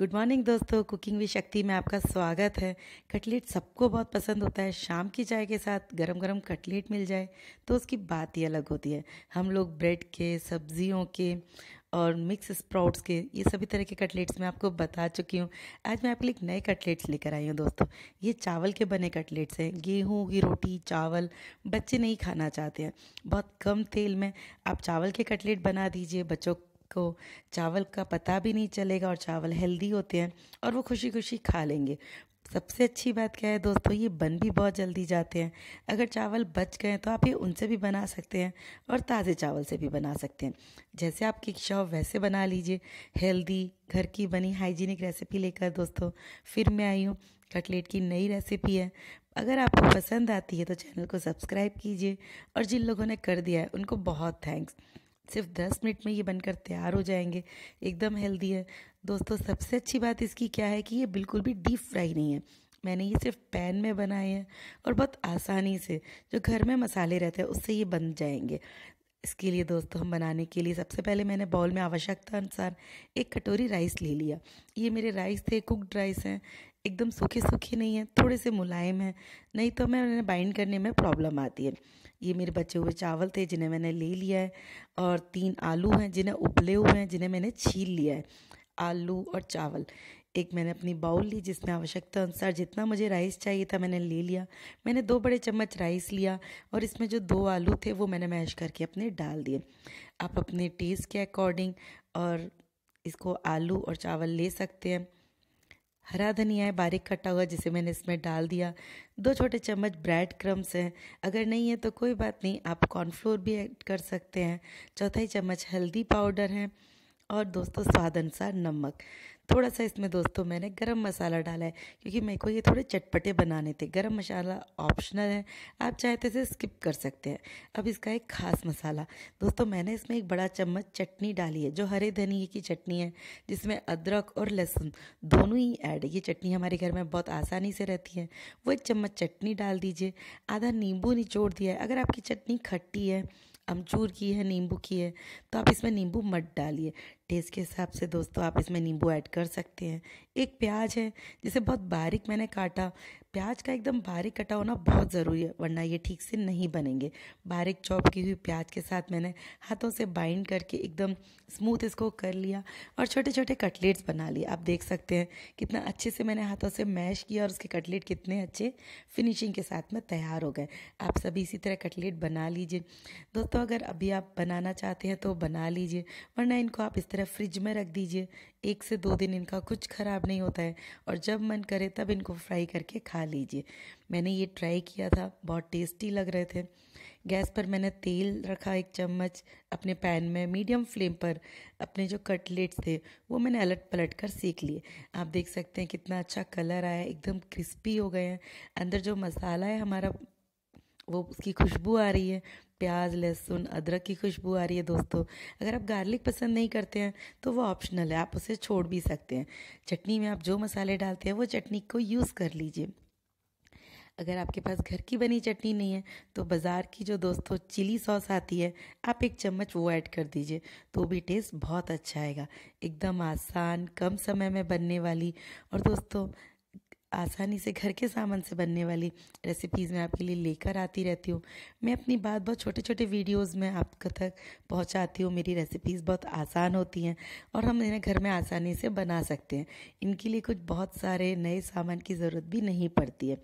good morning दोस्तों cooking with Shakti में आपका स्वागत है कटलेट सबको बहुत पसंद होता है शाम की चाय के साथ गरम गरम कटलेट मिल जाए तो उसकी बात ही अलग होती है हम लोग ब्रेड के सब्जियों के और मिक्स स्प्राउट्स के ये सभी तरह के कटलेट्स मैं आपको बता चुकी हूँ आज मैं आपके लिए एक नए कटलेट्स लेकर आई हूँ दोस्तों ये चावल के बने कटलेट्स हैं गेहूँ की रोटी चावल बच्चे नहीं खाना चाहते हैं बहुत कम तेल में आप चावल के कटलेट बना दीजिए बच्चों को चावल का पता भी नहीं चलेगा और चावल हेल्दी होते हैं और वो खुशी खुशी खा लेंगे सबसे अच्छी बात क्या है दोस्तों ये बन भी बहुत जल्दी जाते हैं अगर चावल बच गए तो आप ये उनसे भी बना सकते हैं और ताज़े चावल से भी बना सकते हैं जैसे आपकी इच्छा हो वैसे बना लीजिए हेल्दी घर की बनी हाइजीनिक रेसिपी लेकर दोस्तों फिर मैं आई हूँ कटलेट की नई रेसिपी है अगर आपको पसंद आती है तो चैनल को सब्सक्राइब कीजिए और जिन लोगों ने कर दिया है उनको बहुत थैंक्स सिर्फ दस मिनट में ये बनकर तैयार हो जाएंगे एकदम हेल्दी है दोस्तों सबसे अच्छी बात इसकी क्या है कि ये बिल्कुल भी डीप फ्राई नहीं है मैंने ये सिर्फ पैन में बनाए हैं और बहुत आसानी से जो घर में मसाले रहते हैं उससे ये बन जाएंगे इसके लिए दोस्तों हम बनाने के लिए सबसे पहले मैंने बाउल में आवश्यकता अनुसार एक कटोरी राइस ले लिया ये मेरे राइस थे कुकड राइस हैं एकदम सूखे सूखे नहीं है थोड़े से मुलायम है नहीं तो मैं उन्हें बाइंड करने में प्रॉब्लम आती है ये मेरे बचे हुए चावल थे जिन्हें मैंने ले लिया है और तीन आलू हैं जिन्हें उबले हुए हैं जिन्हें मैंने छील लिया है आलू और चावल एक मैंने अपनी बाउल ली जिसमें आवश्यकता अनुसार जितना मुझे राइस चाहिए था मैंने ले लिया मैंने दो बड़े चम्मच राइस लिया और इसमें जो दो आलू थे वो मैंने मैश करके अपने डाल दिए आप अपने टेस्ट के अकॉर्डिंग और इसको आलू और चावल ले सकते हैं हरा धनिया है बारीक कटा हुआ जिसे मैंने इसमें डाल दिया दो छोटे चम्मच ब्रेड क्रम्स हैं अगर नहीं है तो कोई बात नहीं आप कॉर्नफ्लोर भी ऐड कर सकते हैं चौथाई चम्मच हल्दी पाउडर है और दोस्तों स्वाद अनुसार नमक थोड़ा सा इसमें दोस्तों मैंने गरम मसाला डाला है क्योंकि मेरे को ये थोड़े चटपटे बनाने थे गरम मसाला ऑप्शनल है आप चाहे तो इसे स्किप कर सकते हैं अब इसका एक खास मसाला दोस्तों मैंने इसमें एक बड़ा चम्मच चटनी डाली है जो हरे धनिए की चटनी है जिसमें अदरक और लहसुन दोनों ही ऐड ये चटनी हमारे घर में बहुत आसानी से रहती है वो एक चम्मच चटनी डाल दीजिए आधा नींबू निचोड़ दिया है अगर आपकी चटनी खट्टी है अमचूर की है नींबू की है तो आप इसमें नींबू मत डालिए टेस्ट के हिसाब से दोस्तों आप इसमें नींबू ऐड कर सकते हैं एक प्याज है जिसे बहुत बारीक मैंने काटा प्याज का एकदम बारीक कटा होना बहुत ज़रूरी है वरना ये ठीक से नहीं बनेंगे बारीक चॉप की हुई प्याज के साथ मैंने हाथों से बाइंड करके एकदम स्मूथ इसको कर लिया और छोटे छोटे कटलेट्स बना लिए आप देख सकते हैं कितना अच्छे से मैंने हाथों से मैश किया और उसके कटलेट कितने अच्छे फिनिशिंग के साथ में तैयार हो गए आप सभी इसी तरह कटलेट बना लीजिए दोस्तों अगर अभी आप बनाना चाहते हैं तो बना लीजिए वरना इनको आप इस तरह फ्रिज में रख दीजिए एक से दो दिन इनका कुछ ख़राब नहीं होता है और जब मन करे तब इनको फ्राई करके खा लीजिए मैंने ये ट्राई किया था बहुत टेस्टी लग रहे थे गैस पर मैंने तेल रखा एक चम्मच अपने पैन में मीडियम फ्लेम पर अपने जो कटलेट्स थे वो मैंने अलट पलट कर सीख लिए आप देख सकते हैं कितना अच्छा कलर आया एकदम क्रिस्पी हो गए हैं अंदर जो मसाला है हमारा वो उसकी खुशबू आ रही है प्याज लहसुन अदरक की खुशबू आ रही है दोस्तों अगर आप गार्लिक पसंद नहीं करते हैं तो वो ऑप्शनल है आप उसे छोड़ भी सकते हैं चटनी में आप जो मसाले डालते हैं वो चटनी को यूज़ कर लीजिए अगर आपके पास घर की बनी चटनी नहीं है तो बाज़ार की जो दोस्तों चिली सॉस आती है आप एक चम्मच वो ऐड कर दीजिए तो भी टेस्ट बहुत अच्छा आएगा एकदम आसान कम समय में बनने वाली और दोस्तों आसानी से घर के सामान से बनने वाली रेसिपीज़ मैं आपके लिए लेकर आती रहती हूँ मैं अपनी बात बहुत छोटे छोटे वीडियोस में आप तक पहुँचाती हूँ मेरी रेसिपीज़ बहुत आसान होती हैं और हम इन्हें घर में आसानी से बना सकते हैं इनके लिए कुछ बहुत सारे नए सामान की ज़रूरत भी नहीं पड़ती है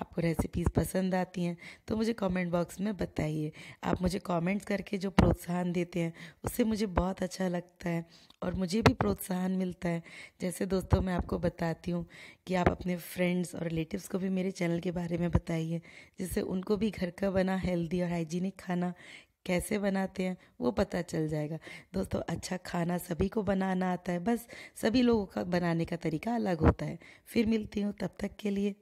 आपको रेसिपीज़ पसंद आती हैं तो मुझे कमेंट बॉक्स में बताइए आप मुझे कमेंट्स करके जो प्रोत्साहन देते हैं उससे मुझे बहुत अच्छा लगता है और मुझे भी प्रोत्साहन मिलता है जैसे दोस्तों मैं आपको बताती हूँ कि आप अपने फ्रेंड्स और रिलेटिव्स को भी मेरे चैनल के बारे में बताइए जिससे उनको भी घर का बना हेल्दी और हाइजीनिक खाना कैसे बनाते हैं वो पता चल जाएगा दोस्तों अच्छा खाना सभी को बनाना आता है बस सभी लोगों का बनाने का तरीका अलग होता है फिर मिलती हूँ तब तक के लिए